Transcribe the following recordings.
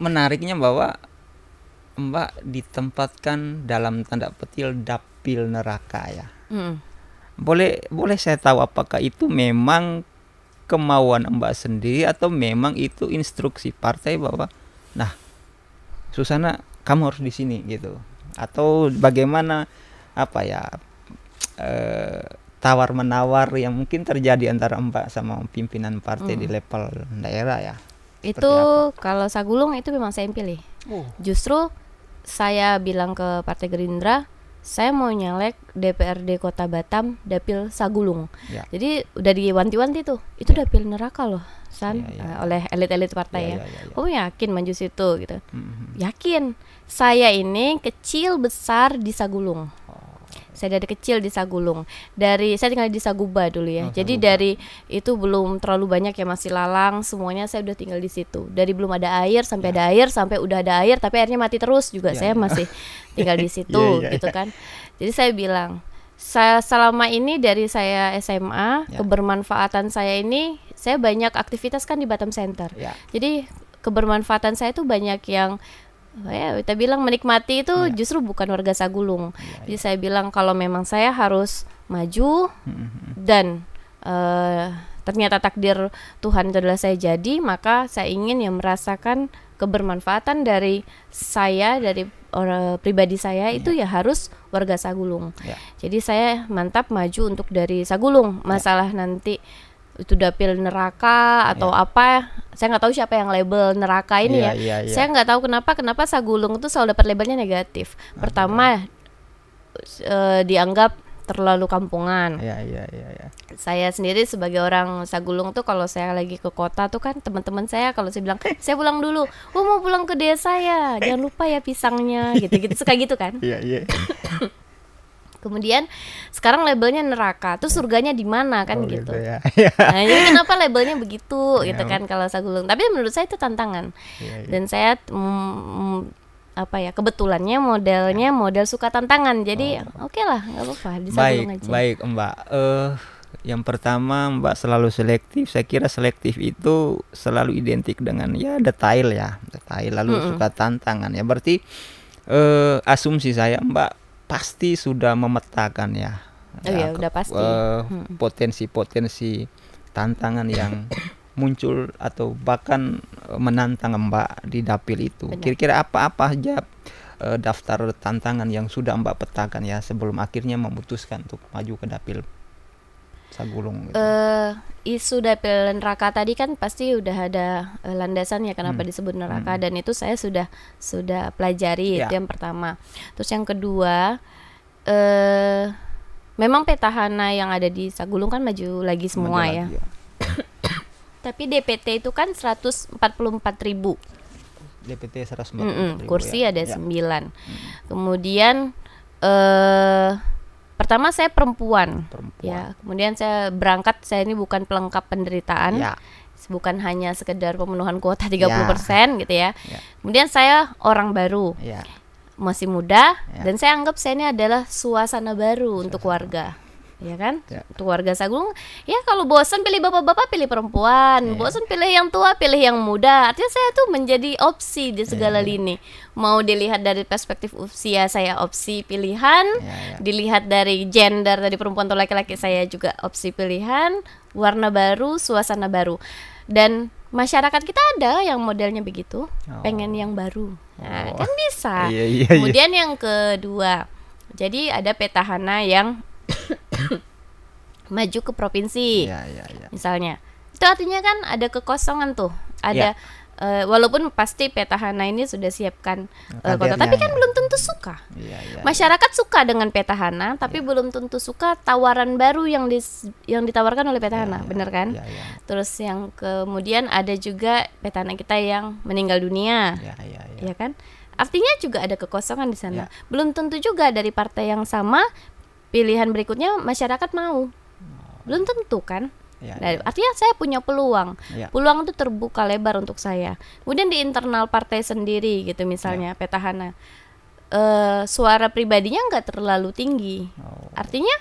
menariknya bahwa Mbak ditempatkan dalam tanda petil dapil neraka ya. Hmm. Boleh boleh saya tahu apakah itu memang kemauan Mbak sendiri atau memang itu instruksi partai bahwa nah Susana kamu harus di sini gitu atau bagaimana apa ya e, eh, tawar menawar yang mungkin terjadi antara Mbak sama pimpinan partai hmm. di level daerah ya itu kalau Sagulung itu memang saya pilih. Oh. Justru saya bilang ke Partai Gerindra, saya mau nyalek DPRD Kota Batam dapil Sagulung. Ya. Jadi udah diwanti-wanti tuh, itu ya. dapil neraka loh, san ya, ya. Eh, ya. oleh elit-elit partai ya. ya. ya, ya, ya. Kamu yakin maju situ gitu? Mm -hmm. Yakin. Saya ini kecil besar di Sagulung saya dari kecil di Sagulung. Dari saya tinggal di Saguba dulu ya. Oh, Jadi Saguba. dari itu belum terlalu banyak ya masih lalang semuanya saya udah tinggal di situ. Dari belum ada air sampai ya. ada air sampai udah ada air tapi airnya mati terus juga ya, saya ya. masih tinggal di situ ya, ya, gitu ya. kan. Jadi saya bilang saya selama ini dari saya SMA ya. kebermanfaatan saya ini saya banyak aktivitas kan di Batam Center. Ya. Jadi kebermanfaatan saya itu banyak yang ya kita bilang menikmati itu ya. justru bukan warga Sagulung. Ya, ya. Jadi saya bilang kalau memang saya harus maju dan uh, ternyata takdir Tuhan itu adalah saya jadi, maka saya ingin yang merasakan kebermanfaatan dari saya dari orang eh, pribadi saya iya. itu ya harus warga Sagulung. Iya. Jadi saya mantap maju untuk dari Sagulung. Iya. Masalah nanti itu dapil neraka atau yeah. apa saya nggak tahu siapa yang label neraka ini yeah, ya yeah, yeah. saya nggak tahu kenapa kenapa sagulung itu selalu dapat labelnya negatif pertama uh, dianggap terlalu kampungan. yeah, yeah, yeah, yeah. Saya sendiri sebagai orang Sagulung tuh kalau saya lagi ke kota tuh kan teman-teman saya kalau saya bilang eh, saya pulang dulu, oh mau pulang ke desa ya, jangan lupa ya pisangnya gitu-gitu suka gitu kan? yeah, yeah kemudian sekarang labelnya neraka Tuh surganya di mana kan oh, gitu, gitu ya. nah jadi ya. kenapa labelnya begitu ya. gitu kan kalau sagulung tapi menurut saya itu tantangan iya, iya. dan saya mm, mm, apa ya kebetulannya modelnya ya. model suka tantangan jadi oh. oke okay lah nggak apa-apa baik aja. baik mbak uh, yang pertama mbak selalu selektif saya kira selektif itu selalu identik dengan ya detail ya detail lalu mm -mm. suka tantangan ya berarti uh, asumsi saya mbak pasti sudah memetakan ya. Oh ya, ya udah pasti. Eh, hmm. Potensi-potensi tantangan yang muncul atau bahkan menantang Mbak di dapil itu. Kira-kira apa-apa aja uh, daftar tantangan yang sudah Mbak petakan ya sebelum akhirnya memutuskan untuk maju ke dapil Sagulung? Gitu? Uh, isu dapil neraka tadi kan pasti udah ada uh, ya kenapa hmm. disebut neraka hmm. dan itu saya sudah sudah pelajari ya. itu yang pertama. Terus yang kedua uh, memang petahana yang ada di Sagulung kan maju lagi semua maju ya. Lagi, ya. Tapi DPT itu kan 144 ribu. DPT 144 mm -mm, ribu. Kursi ya. ada ya. 9. Hmm. Kemudian eh uh, Pertama saya perempuan. perempuan. Ya, kemudian saya berangkat saya ini bukan pelengkap penderitaan. Ya. Bukan hanya sekedar pemenuhan kuota 30% ya. gitu ya. ya. Kemudian saya orang baru. Ya. Masih muda ya. dan saya anggap saya ini adalah suasana baru suasana. untuk warga ya kan? Ya. warga Sagung, ya kalau bosan pilih bapak-bapak pilih perempuan, ya. bosan pilih yang tua pilih yang muda. Artinya saya tuh menjadi opsi di segala ya. lini. Mau dilihat dari perspektif usia saya opsi pilihan, ya, ya. dilihat dari gender dari perempuan atau laki-laki saya juga opsi pilihan, warna baru, suasana baru. Dan masyarakat kita ada yang modelnya begitu, oh. pengen yang baru. Nah, oh. kan bisa. ya, ya. Kemudian yang kedua, jadi ada petahana yang maju ke provinsi ya, ya, ya. misalnya itu artinya kan ada kekosongan tuh ada ya. Uh, walaupun pasti petahana ini sudah siapkan uh, kota, tapi kan ya. belum tentu suka. Ya, ya, Masyarakat suka dengan petahana, tapi ya. belum tentu suka tawaran baru yang dis, yang ditawarkan oleh petahana, iya, ya, bener kan? Ya, ya. Terus yang kemudian ada juga petahana kita yang meninggal dunia, ya, ya, ya. ya kan? Artinya juga ada kekosongan di sana. Ya. Belum tentu juga dari partai yang sama pilihan berikutnya masyarakat mau belum tentu kan Ya, nah, ya. Artinya saya punya peluang, ya. peluang itu terbuka lebar untuk saya. Kemudian di internal partai sendiri gitu misalnya ya. petahana, uh, suara pribadinya nggak terlalu tinggi. Oh. Artinya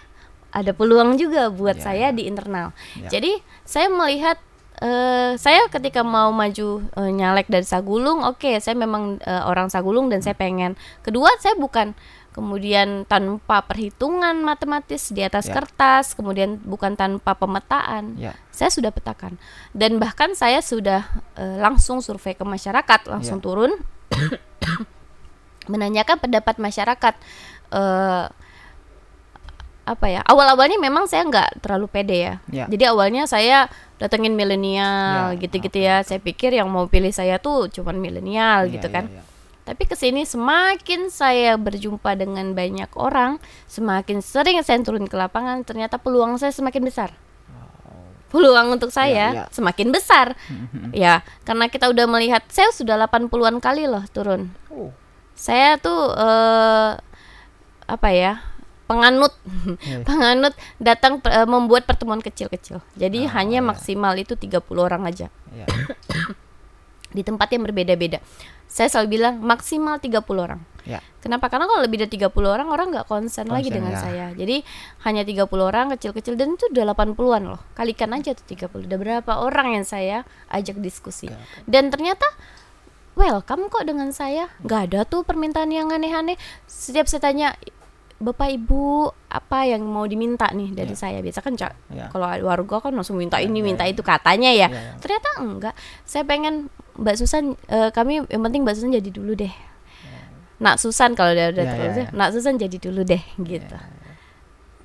ada peluang juga buat ya. saya ya. di internal. Ya. Jadi saya melihat Uh, saya ketika mau maju uh, nyalek dari Sagulung, oke, okay, saya memang uh, orang Sagulung dan saya pengen. Kedua, saya bukan kemudian tanpa perhitungan matematis di atas yeah. kertas, kemudian bukan tanpa pemetaan. Yeah. Saya sudah petakan dan bahkan saya sudah uh, langsung survei ke masyarakat, langsung yeah. turun menanyakan pendapat masyarakat. Uh, apa ya awal-awalnya memang saya nggak terlalu pede ya. ya jadi awalnya saya datengin milenial ya. gitu-gitu ah, ya, gitu -gitu okay. ya saya pikir yang mau pilih saya tuh cuman milenial ya, gitu kan ya, tapi kesini semakin saya berjumpa dengan banyak orang, semakin sering saya turun ke lapangan, ternyata peluang saya semakin besar. Peluang untuk saya ya, ya. semakin besar. Mm-hmm. ya, karena kita udah melihat saya sudah 80-an kali loh turun. Oh. Saya tuh eh, apa ya? penganut eh. penganut datang eh, membuat pertemuan kecil-kecil. Jadi oh, hanya ya. maksimal itu 30 orang aja. Ya. Di tempat yang berbeda-beda saya selalu bilang maksimal 30 orang. Ya. Kenapa? Karena kalau lebih dari 30 orang orang nggak konsen, konsen lagi dengan ya. saya. Jadi hanya 30 orang kecil-kecil dan itu udah 80-an loh. Kalikan aja tuh 30. Udah berapa orang yang saya ajak diskusi. Gak. Dan ternyata welcome kok dengan saya. Nggak ada tuh permintaan yang aneh-aneh. Setiap saya tanya Bapak Ibu apa yang mau diminta nih dari yeah. saya biasa kan cak yeah. kalau warga kan langsung minta ya, ini yeah, minta ya. itu katanya ya yeah, ya. ternyata enggak saya pengen Mbak Susan uh, kami yang penting Mbak Susan jadi dulu deh. Yeah. Nak Susan kalau udah udah yeah, terus, yeah, ya, ya. Nak Susan jadi dulu deh ya, gitu. Yeah.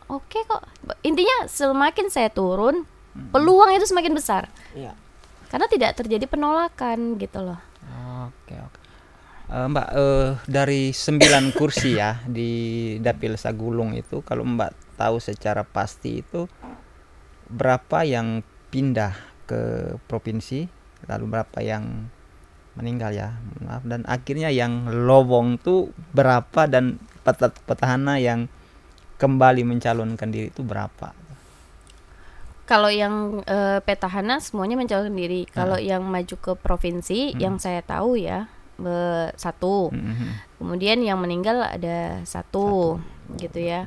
Oke okay kok. Intinya semakin saya turun, hmm. peluang itu semakin besar. Yeah. Karena tidak terjadi penolakan gitu loh. Oke okay, oke. Okay. Uh, eh, Mbak uh, dari sembilan kursi ya di Dapil Sagulung itu kalau Mbak tahu secara pasti itu berapa yang pindah ke provinsi lalu berapa yang meninggal ya maaf dan akhirnya yang lowong tuh berapa dan petahana yang kembali mencalonkan diri itu berapa kalau yang e, petahana semuanya mencalonkan diri kalau ah. yang maju ke provinsi hmm. yang saya tahu ya be, satu hmm. hmm, hmm. kemudian yang meninggal ada satu, satu. gitu ya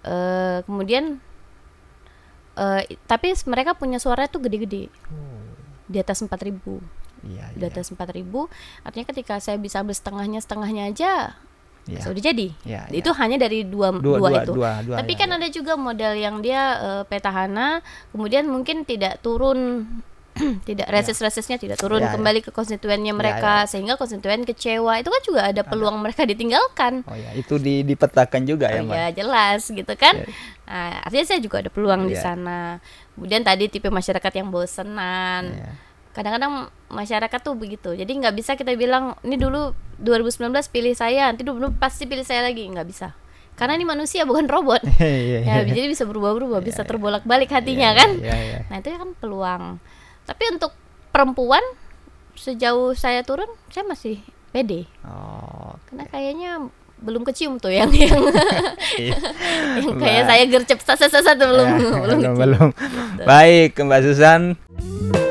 e, kemudian e, tapi mereka punya suara tuh gede-gede oh di atas 4000 iya, di iya. atas empat ribu, artinya ketika saya bisa ambil setengahnya setengahnya aja Ya. Sudah jadi. Ya, itu hanya dari dua dua, dua itu. Dua, dua, Tapi ya, kan ya. ada juga model yang dia uh, petahana, kemudian mungkin tidak turun tidak reses ya. resesnya tidak turun ya, ya. kembali ya. ke konstituennya ya, mereka ya, ya. sehingga konstituen kecewa itu kan juga ada peluang ada. mereka ditinggalkan oh ya itu di, dipetakan juga oh, ya Mbak. ya jelas gitu kan ya. nah, artinya saya juga ada peluang ya. di sana kemudian tadi tipe masyarakat yang bosenan kadang kadang-kadang masyarakat tuh begitu jadi nggak bisa kita bilang ini dulu 2019 pilih saya nanti dulu pasti pilih saya lagi nggak bisa karena ini manusia bukan robot iya, iya. ya jadi bisa berubah-berubah iya, bisa terbolak-balik hatinya kan nah itu kan peluang tapi untuk perempuan sejauh saya turun saya masih pede oh, okay. karena kayaknya belum kecium tuh yang yang, iya. yang kayak saya gercep sasa-sasa tuh belum iya. belum belum, belum. baik Mbak Susan